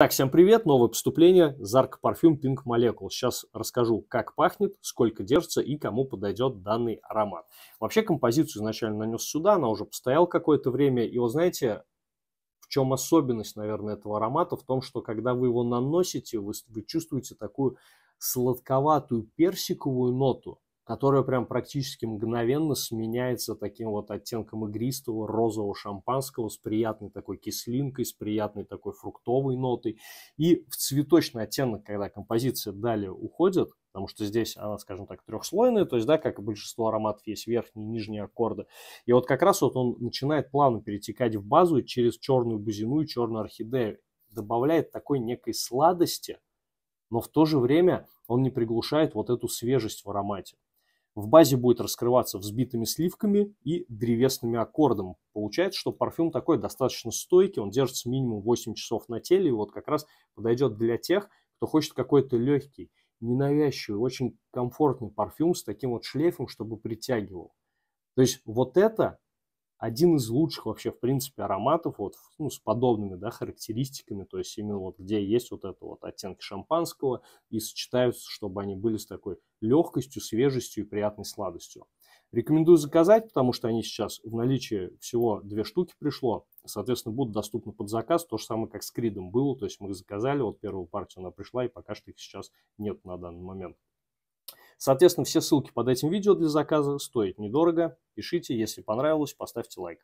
Так, всем привет, новое поступление, Зарк парфюм Pink Molecule. Сейчас расскажу, как пахнет, сколько держится и кому подойдет данный аромат. Вообще композицию изначально нанес сюда, она уже постояла какое-то время. И вот знаете, в чем особенность, наверное, этого аромата? В том, что когда вы его наносите, вы, вы чувствуете такую сладковатую персиковую ноту которая прям практически мгновенно сменяется таким вот оттенком игристого розового шампанского с приятной такой кислинкой, с приятной такой фруктовой нотой. И в цветочный оттенок, когда композиция далее уходит, потому что здесь она, скажем так, трехслойная, то есть, да, как и большинство ароматов, есть верхние и нижние аккорды. И вот как раз вот он начинает плавно перетекать в базу через черную бузину и черную орхидею. Добавляет такой некой сладости, но в то же время он не приглушает вот эту свежесть в аромате в базе будет раскрываться взбитыми сливками и древесными аккордом. Получается, что парфюм такой достаточно стойкий, он держится минимум 8 часов на теле, и вот как раз подойдет для тех, кто хочет какой-то легкий, ненавязчивый, очень комфортный парфюм с таким вот шлейфом, чтобы притягивал. То есть вот это один из лучших вообще, в принципе, ароматов вот, ну, с подобными да, характеристиками, то есть именно вот где есть вот это вот оттенки шампанского и сочетаются, чтобы они были с такой легкостью, свежестью и приятной сладостью. Рекомендую заказать, потому что они сейчас в наличии всего две штуки пришло. Соответственно, будут доступны под заказ. То же самое, как с Кридом было. То есть мы их заказали, вот первую партию она пришла, и пока что их сейчас нет на данный момент. Соответственно, все ссылки под этим видео для заказа стоят недорого. Пишите, если понравилось, поставьте лайк.